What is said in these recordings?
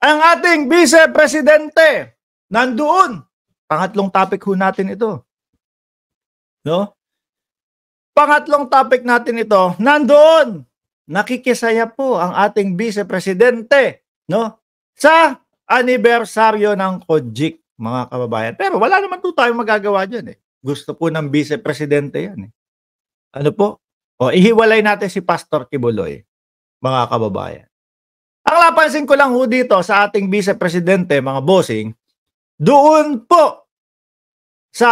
ang ating vice-presidente. Nandoon. Pangatlong topic ho natin ito. No? Pangatlong topic natin ito, nandoon. Nakikisaya po ang ating vice-presidente, no? Sa anibersaryo ng Kojik, mga kababayan. Pero wala naman po tayong magagawa diyan eh. Gusto po ng vice-presidente 'yan eh. Ano po? O ihiwalay natin si Pastor Kibuloy, mga kababayan. Ang napansin ko lang ho dito sa ating vice presidente, mga bossing, doon po sa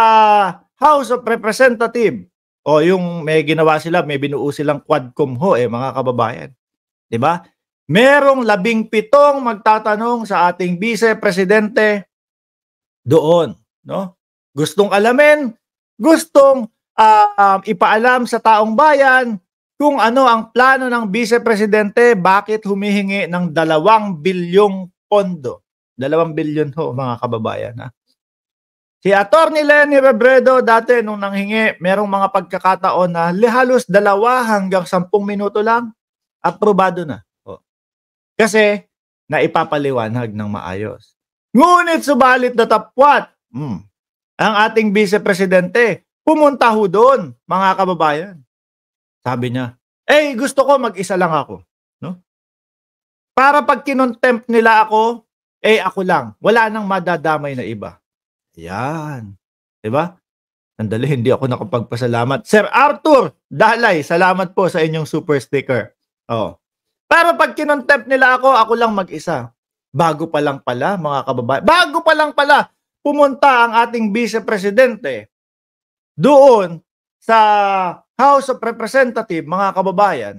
House of Representative o yung may ginawa sila, may binuo silang quadcom ho eh mga kababayan. 'Di ba? Merong labing pitong magtatanong sa ating vice presidente doon, no? Gustong alamin, gustong uh, um, ipaalam sa taong bayan kung ano ang plano ng Vice Presidente, bakit humihingi ng dalawang bilyong pondo. Dalawang bilyon ho, mga kababayan. Ha? Si Atty. Lenny Robredo dati nung nanghingi, merong mga pagkakataon na halos dalawa hanggang sampung minuto lang, aprobado na. O. Kasi naipapaliwanag ng maayos. Ngunit subalit natapwat mm, ang ating vice presidente, pumunta ho doon, mga kababayan. Sabi niya, eh gusto ko mag-isa lang ako. No? Para pag kinontempt nila ako, eh ako lang. Wala nang madadamay na iba. Yan. Diba? Sandali, hindi ako nakapagpasalamat. Sir Arthur Dalay, salamat po sa inyong super sticker. Oh. Para pag kinontempt nila ako, ako lang mag-isa. Bago pa lang pala, mga kababayan. Bago pa lang pala, pumunta ang ating vice-presidente doon sa House of Representative, mga kababayan,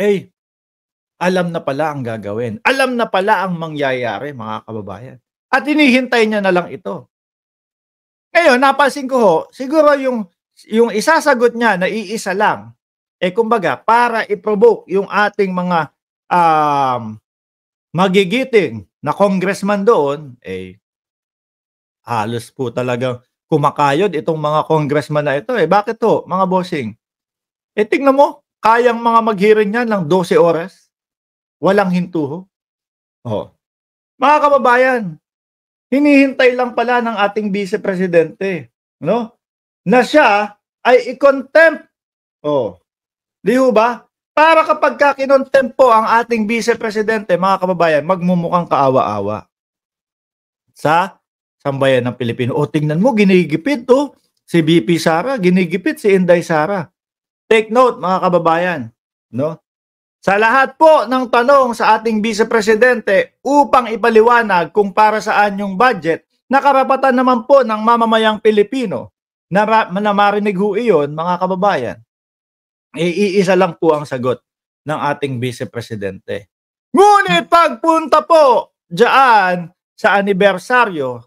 eh, alam na pala ang gagawin. Alam na pala ang mangyayari, mga kababayan. At inihintay niya na lang ito. Ngayon, napansin ko ho, siguro yung, yung isasagot niya na iisa lang, eh kumbaga, para iprovoke yung ating mga um, magigiting na congressman doon, eh halos po talagang kumakayod itong mga congressman na ito eh. Bakit to, mga bossing? Eh tingnan mo, kayang mga maghiring niyan ng 12 oras. Walang hintuho. Oh. Mga kababayan, hinihintay lang pala ng ating vice presidente, no? Na siya ay i-contempt. Oh. Di ba? Para kapag kakinontempo ang ating vice presidente, mga kababayan, magmumukhang kaawa-awa. Sa sambayan ng Pilipino. O tingnan mo, ginigipit to. Oh. Si BP Sara, ginigipit si Inday Sara. Take note mga kababayan, no? Sa lahat po ng tanong sa ating Vice Presidente upang ipaliwanag kung para saan yung budget, nakarapatan naman po ng mamamayang Pilipino na, na marinig ho iyon, mga kababayan. Eh, iisa lang po ang sagot ng ating Vice Presidente. Ngunit pagpunta po diyan sa anibersaryo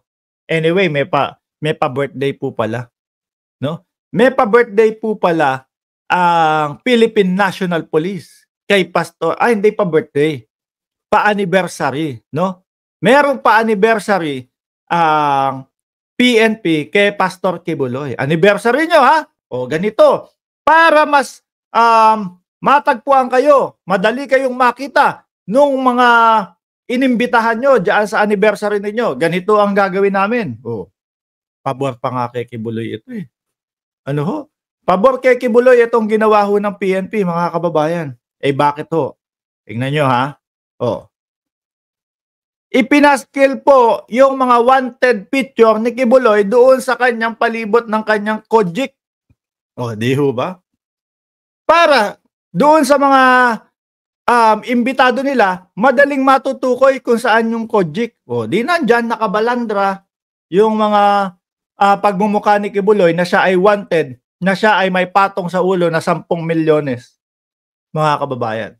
Anyway, may pa may pa birthday po pala. No? May pa birthday po pala ang Philippine National Police kay Pastor, ay ah, hindi pa birthday, pa anniversary, no? Meron pa anniversary ang PNP kay Pastor Kibuloy. Anniversary nyo ha? O ganito, para mas um, matagpuan kayo, madali kayong makita nung mga inimbitahan nyo dyan sa anniversary ninyo. Ganito ang gagawin namin. Oh, pabor pa nga kay Kibuloy ito eh. Ano ho? Pabor kay Kibuloy itong ginawa ho ng PNP, mga kababayan. Eh bakit ho? Tingnan nyo ha. Oh. Ipinaskil po yung mga wanted picture ni Kibuloy doon sa kanyang palibot ng kanyang kojik. Oh, di ho ba? Para doon sa mga um, imbitado nila, madaling matutukoy kung saan yung Kojic. O, di nandyan, nakabalandra yung mga uh, pagmumukha ni Kibuloy na siya ay wanted, na siya ay may patong sa ulo na 10 milyones, mga kababayan.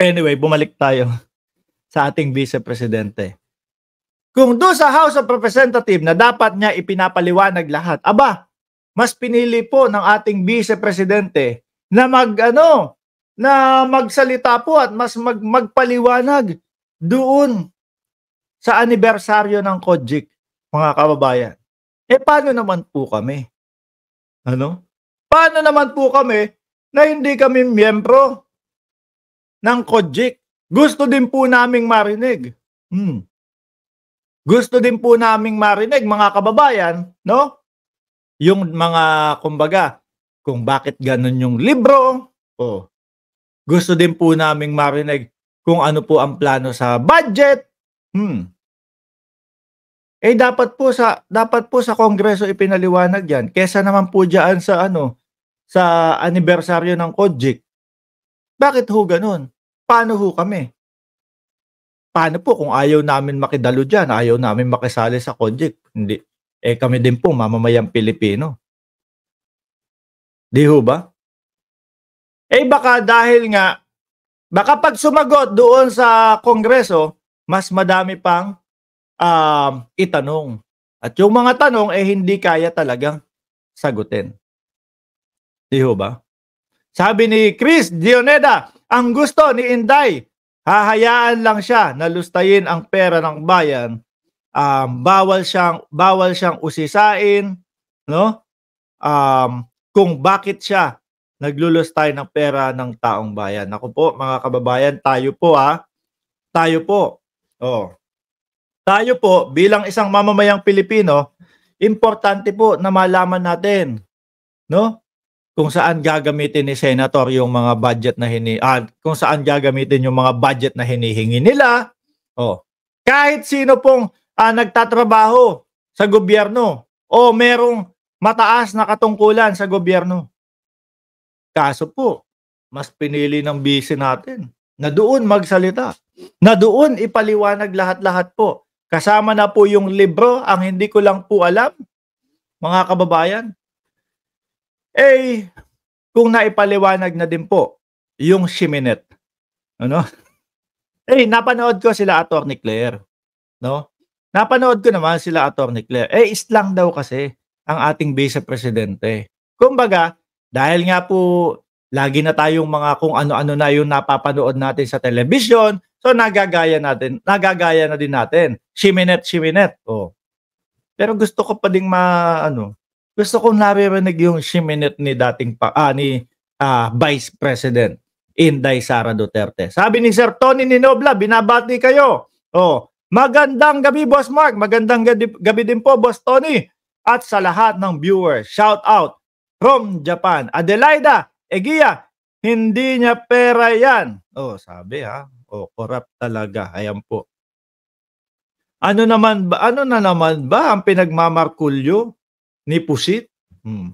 Anyway, bumalik tayo sa ating vice-presidente. Kung doon sa House of Representatives na dapat niya ipinapaliwanag lahat, aba, mas pinili po ng ating vice-presidente na mag, ano, na magsalita po at mas mag, magpaliwanag doon sa anibersaryo ng Kojic, mga kababayan. Eh paano naman po kami? Ano? Paano naman po kami na hindi kami miyembro ng Kojic? Gusto din po naming marinig. Hmm. Gusto din po naming marinig mga kababayan, no? Yung mga kumbaga kung bakit ganun yung libro, oh, gusto din po naming marinig kung ano po ang plano sa budget. Hmm. Eh dapat po sa dapat po sa Kongreso ipinaliwanag 'yan kaysa naman po diyan sa ano sa anibersaryo ng Kojik. Bakit ho ganun? Paano ho kami? Paano po kung ayaw namin makidalo diyan, ayaw namin makisali sa Kojik? Hindi eh kami din po mamamayang Pilipino. Di ho ba? Eh baka dahil nga, baka pag sumagot doon sa Kongreso, mas madami pang um, itanong. At yung mga tanong eh hindi kaya talagang sagutin. Di ho ba? Sabi ni Chris Dioneda, ang gusto ni Inday, hahayaan lang siya na lustayin ang pera ng bayan. Um, bawal siyang bawal siyang usisain, no? Um, kung bakit siya naglulos tayo ng pera ng taong bayan. Ako po, mga kababayan, tayo po ha. Ah. Tayo po. Oh. Tayo po, bilang isang mamamayang Pilipino, importante po na malaman natin, no? Kung saan gagamitin ni Senator yung mga budget na hini ah, kung saan gagamitin yung mga budget na hinihingi nila. Oh. Kahit sino pong ah, nagtatrabaho sa gobyerno o merong mataas na katungkulan sa gobyerno Kaso po, mas pinili ng busy natin na doon magsalita, na doon ipaliwanag lahat-lahat po. Kasama na po yung libro, ang hindi ko lang po alam, mga kababayan. Eh, kung naipaliwanag na din po, yung Shiminet. Ano? Eh, napanood ko sila Attorney Claire. No? Napanood ko naman sila Attorney Claire. Eh, islang daw kasi ang ating vice presidente. Kumbaga, dahil nga po, lagi na tayong mga kung ano-ano na yung napapanood natin sa television, so nagagaya natin, nagagaya na din natin. Shiminet, shiminet. Oh. Pero gusto ko pa ding ma, ano, gusto ko naririnig yung shiminet ni dating pa, ah, ni ah, Vice President Inday Sara Duterte. Sabi ni Sir Tony Ninobla, binabati kayo. Oh, magandang gabi Boss Mark, magandang gabi, gabi din po Boss Tony at sa lahat ng viewers. Shout out from Japan. Adelaida Egia, hindi niya pera yan. Oh, sabi ha. Oh, corrupt talaga. Ayan po. Ano naman ba? Ano na naman ba ang pinagmamarkulyo ni Pusit? Hmm.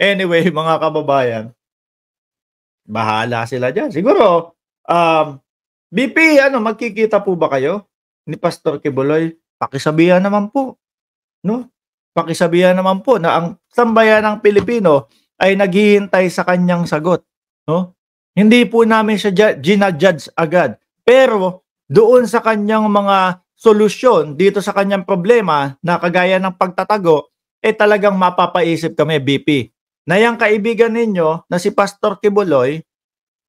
Anyway, mga kababayan, bahala sila diyan. Siguro, um, BP, ano, magkikita po ba kayo ni Pastor Kibuloy? Pakisabihan naman po. No? pakisabihan naman po na ang sambayan ng Pilipino ay naghihintay sa kanyang sagot. No? Hindi po namin siya ginajudge agad. Pero doon sa kanyang mga solusyon dito sa kanyang problema na kagaya ng pagtatago, eh talagang mapapaisip kami, BP, na yung kaibigan ninyo na si Pastor Kibuloy,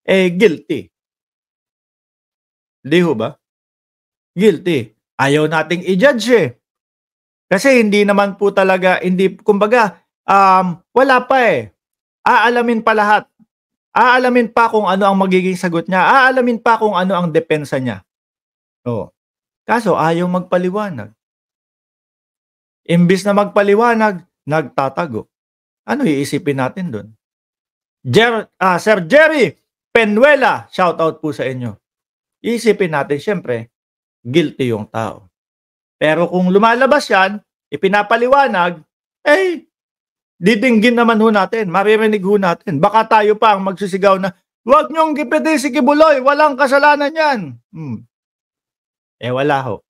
eh guilty. Di ba? Guilty. Ayaw nating i-judge eh. Kasi hindi naman po talaga, hindi, kumbaga, um, wala pa eh. Aalamin pa lahat. Aalamin pa kung ano ang magiging sagot niya. Aalamin pa kung ano ang depensa niya. Oo. Kaso ayaw magpaliwanag. Imbis na magpaliwanag, nagtatago. Ano iisipin natin doon? Jer, uh, Sir Jerry Penuela, shout out po sa inyo. Iisipin natin, syempre, guilty yung tao. Pero kung lumalabas yan, ipinapaliwanag, eh, didinggin naman ho natin, maririnig ho natin. Baka tayo pa ang magsisigaw na, huwag niyong gipiti si Kibuloy, walang kasalanan yan. Hmm. Eh wala ho.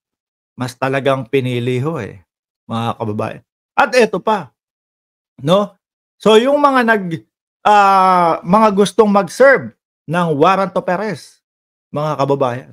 Mas talagang pinili ho eh, mga kababayan. At eto pa, no? So yung mga nag, uh, mga gustong mag-serve ng warrant Perez, mga kababayan,